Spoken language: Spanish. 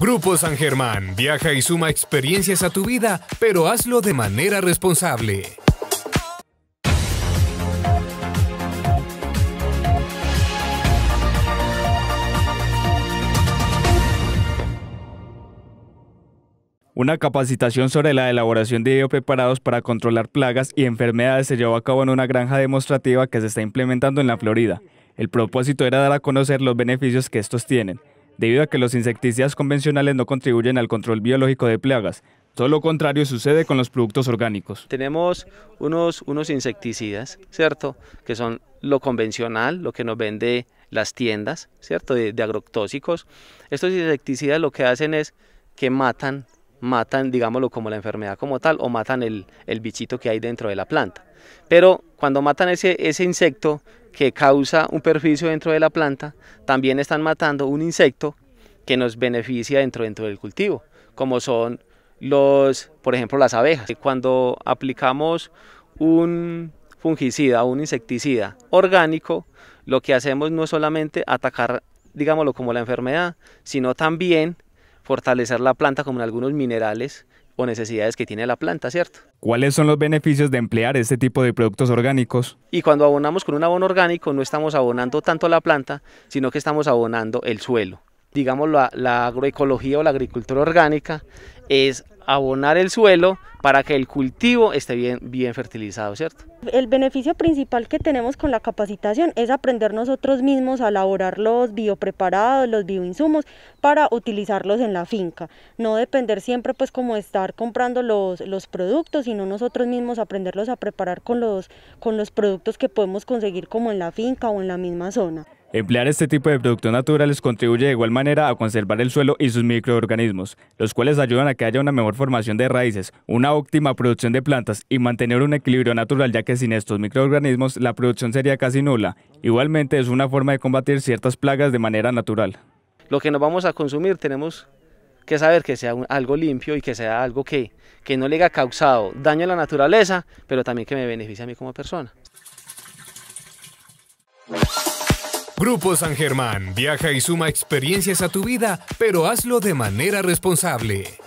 Grupo San Germán, viaja y suma experiencias a tu vida, pero hazlo de manera responsable. Una capacitación sobre la elaboración de preparados para controlar plagas y enfermedades se llevó a cabo en una granja demostrativa que se está implementando en la Florida. El propósito era dar a conocer los beneficios que estos tienen debido a que los insecticidas convencionales no contribuyen al control biológico de plagas. Todo lo contrario sucede con los productos orgánicos. Tenemos unos, unos insecticidas, ¿cierto? Que son lo convencional, lo que nos vende las tiendas, ¿cierto? De, agrotóxicos. Estos insecticidas lo que hacen es que matan matan, digámoslo, como la enfermedad como tal, o matan el, bichito que hay dentro de la planta. Pero cuando matan ese, ese insecto, que causa un perjuicio dentro de la planta, también están matando un insecto que nos beneficia dentro, dentro del cultivo, como son los, por ejemplo, las abejas. Eh, cuando aplicamos un fungicida, un insecticida orgánico, lo que hacemos no es solamente atacar, digámoslo, como la enfermedad, sino también fortalecer la planta como en algunos minerales o necesidades que tiene la planta, ¿cierto? ¿Cuáles son los beneficios de emplear este tipo de productos orgánicos? Y cuando abonamos con un abono orgánico no estamos abonando tanto la planta, sino que estamos abonando el suelo digamos, la, agroecología o la agricultura orgánica es abonar el suelo para que el cultivo esté bien, bien fertilizado, ¿cierto? El beneficio principal que tenemos con la capacitación es aprender nosotros mismos a elaborar los biopreparados, los bioinsumos para utilizarlos en la finca. No depender siempre pues como estar comprando los, los productos, sino nosotros mismos aprenderlos a preparar con los, con los productos que podemos conseguir como en la finca o en la misma zona. Emplear este tipo de productos naturales contribuye de igual manera a conservar el suelo y sus microorganismos, los cuales ayudan a que haya una mejor formación de raíces, una óptima producción de plantas y mantener un equilibrio natural ya que sin estos microorganismos la producción sería casi nula. Igualmente es una forma de combatir ciertas plagas de manera natural. Lo que nos vamos a consumir tenemos que saber que sea algo limpio y que sea algo que, que no le haya causado daño a la naturaleza, pero también que me beneficie a mí como persona. Grupo San Germán, viaja y suma experiencias a tu vida, pero hazlo de manera responsable.